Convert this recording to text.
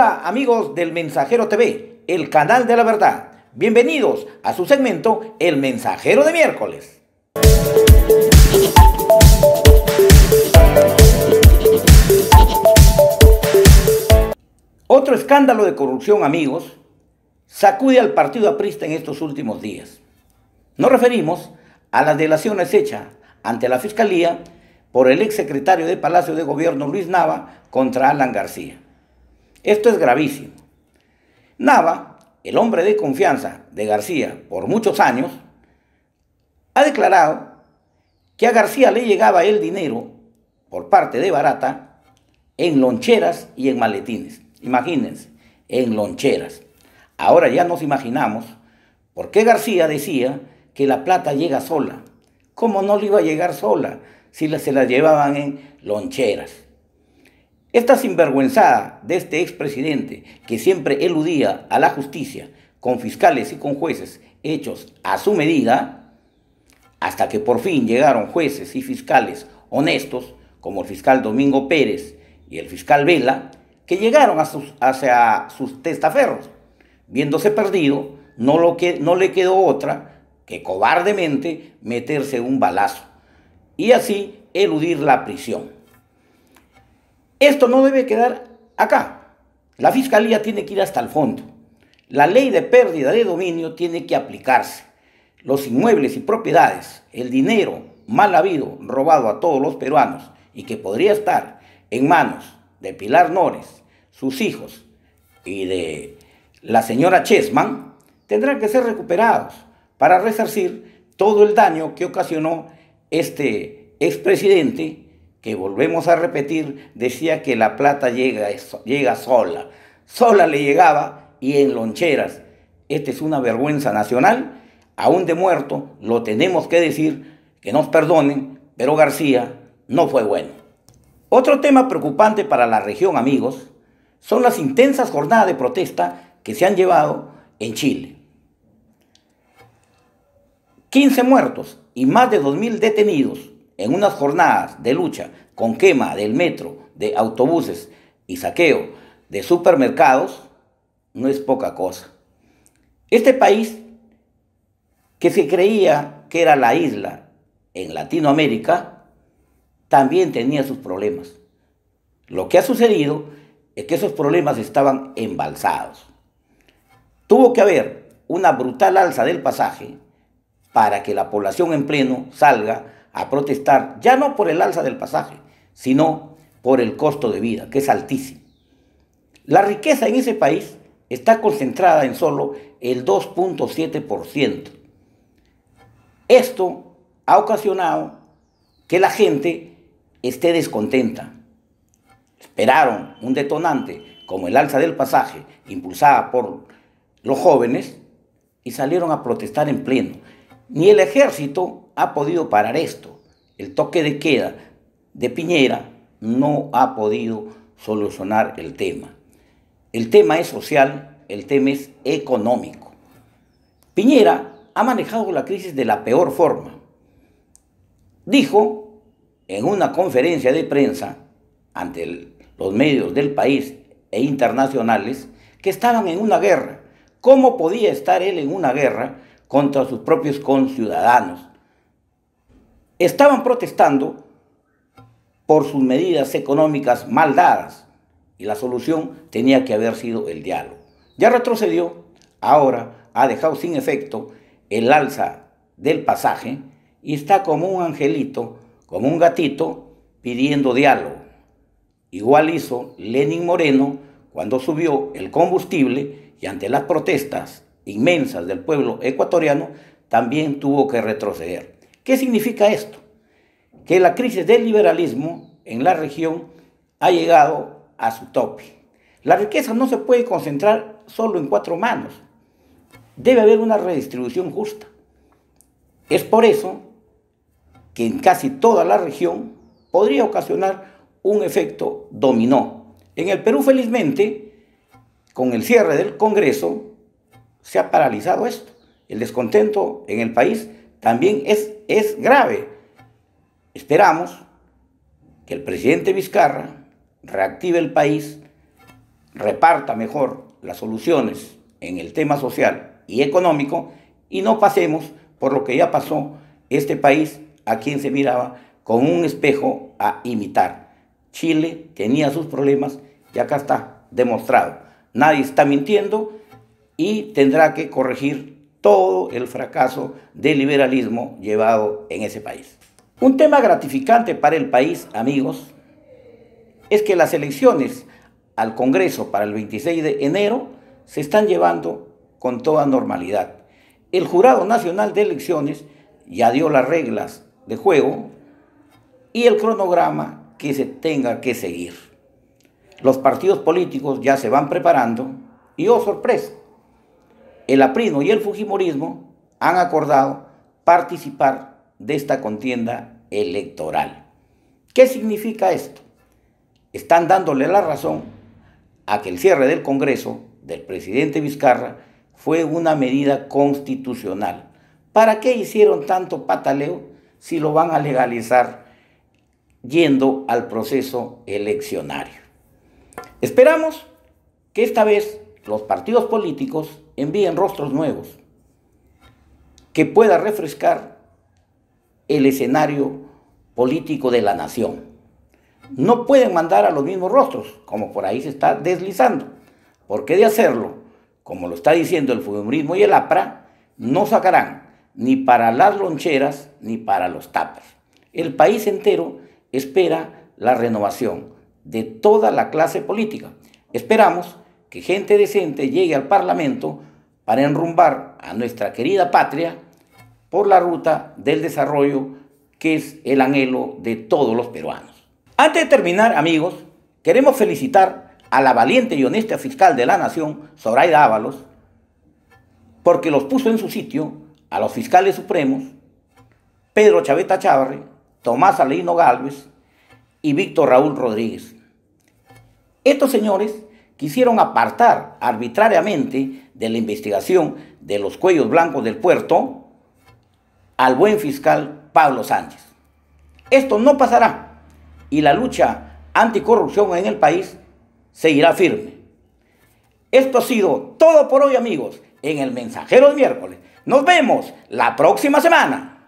Hola amigos del Mensajero TV, el canal de la verdad. Bienvenidos a su segmento El Mensajero de miércoles. Otro escándalo de corrupción, amigos, sacude al partido aprista en estos últimos días. Nos referimos a las delaciones hechas ante la Fiscalía por el exsecretario de Palacio de Gobierno Luis Nava contra Alan García. Esto es gravísimo. Nava, el hombre de confianza de García por muchos años, ha declarado que a García le llegaba el dinero por parte de Barata en loncheras y en maletines. Imagínense, en loncheras. Ahora ya nos imaginamos por qué García decía que la plata llega sola. ¿Cómo no le iba a llegar sola si se la llevaban en loncheras? Esta sinvergüenzada de este expresidente, que siempre eludía a la justicia con fiscales y con jueces hechos a su medida, hasta que por fin llegaron jueces y fiscales honestos, como el fiscal Domingo Pérez y el fiscal Vela, que llegaron a sus, hacia sus testaferros, viéndose perdido, no, lo que, no le quedó otra que cobardemente meterse un balazo y así eludir la prisión. Esto no debe quedar acá. La fiscalía tiene que ir hasta el fondo. La ley de pérdida de dominio tiene que aplicarse. Los inmuebles y propiedades, el dinero mal habido, robado a todos los peruanos y que podría estar en manos de Pilar Nores, sus hijos y de la señora Chesman, tendrán que ser recuperados para resarcir todo el daño que ocasionó este expresidente que volvemos a repetir, decía que la plata llega, llega sola. Sola le llegaba y en loncheras. Esta es una vergüenza nacional. Aún de muerto, lo tenemos que decir, que nos perdonen, pero García no fue bueno. Otro tema preocupante para la región, amigos, son las intensas jornadas de protesta que se han llevado en Chile. 15 muertos y más de 2.000 detenidos en unas jornadas de lucha con quema del metro, de autobuses y saqueo de supermercados, no es poca cosa. Este país, que se creía que era la isla en Latinoamérica, también tenía sus problemas. Lo que ha sucedido es que esos problemas estaban embalsados. Tuvo que haber una brutal alza del pasaje para que la población en pleno salga a protestar, ya no por el alza del pasaje, sino por el costo de vida, que es altísimo. La riqueza en ese país está concentrada en solo el 2.7%. Esto ha ocasionado que la gente esté descontenta. Esperaron un detonante como el alza del pasaje impulsada por los jóvenes y salieron a protestar en pleno. Ni el ejército ha podido parar esto. El toque de queda de Piñera no ha podido solucionar el tema. El tema es social, el tema es económico. Piñera ha manejado la crisis de la peor forma. Dijo en una conferencia de prensa ante los medios del país e internacionales que estaban en una guerra. ¿Cómo podía estar él en una guerra contra sus propios conciudadanos? estaban protestando por sus medidas económicas mal dadas y la solución tenía que haber sido el diálogo. Ya retrocedió, ahora ha dejado sin efecto el alza del pasaje y está como un angelito, como un gatito pidiendo diálogo. Igual hizo Lenin Moreno cuando subió el combustible y ante las protestas inmensas del pueblo ecuatoriano también tuvo que retroceder. ¿Qué significa esto? Que la crisis del liberalismo en la región ha llegado a su tope. La riqueza no se puede concentrar solo en cuatro manos. Debe haber una redistribución justa. Es por eso que en casi toda la región podría ocasionar un efecto dominó. En el Perú, felizmente, con el cierre del Congreso, se ha paralizado esto. El descontento en el país también es, es grave. Esperamos que el presidente Vizcarra reactive el país, reparta mejor las soluciones en el tema social y económico y no pasemos por lo que ya pasó este país a quien se miraba con un espejo a imitar. Chile tenía sus problemas y acá está demostrado. Nadie está mintiendo y tendrá que corregir todo el fracaso del liberalismo llevado en ese país. Un tema gratificante para el país, amigos, es que las elecciones al Congreso para el 26 de enero se están llevando con toda normalidad. El Jurado Nacional de Elecciones ya dio las reglas de juego y el cronograma que se tenga que seguir. Los partidos políticos ya se van preparando y, oh sorpresa, el aprismo y el fujimorismo han acordado participar de esta contienda electoral. ¿Qué significa esto? Están dándole la razón a que el cierre del Congreso del presidente Vizcarra fue una medida constitucional. ¿Para qué hicieron tanto pataleo si lo van a legalizar yendo al proceso eleccionario? Esperamos que esta vez los partidos políticos envíen rostros nuevos que pueda refrescar el escenario político de la nación. No pueden mandar a los mismos rostros, como por ahí se está deslizando, porque de hacerlo, como lo está diciendo el fujimorismo y el APRA, no sacarán ni para las loncheras ni para los tapas. El país entero espera la renovación de toda la clase política. Esperamos que gente decente llegue al Parlamento para enrumbar a nuestra querida patria por la ruta del desarrollo que es el anhelo de todos los peruanos. Antes de terminar, amigos, queremos felicitar a la valiente y honesta fiscal de la Nación, Zoraida Ábalos, porque los puso en su sitio a los fiscales supremos Pedro Chaveta Chávarri, Tomás Aleino Gálvez y Víctor Raúl Rodríguez. Estos señores quisieron apartar arbitrariamente de la investigación de los cuellos blancos del puerto al buen fiscal Pablo Sánchez. Esto no pasará y la lucha anticorrupción en el país seguirá firme. Esto ha sido todo por hoy amigos en el Mensajero de Miércoles. Nos vemos la próxima semana.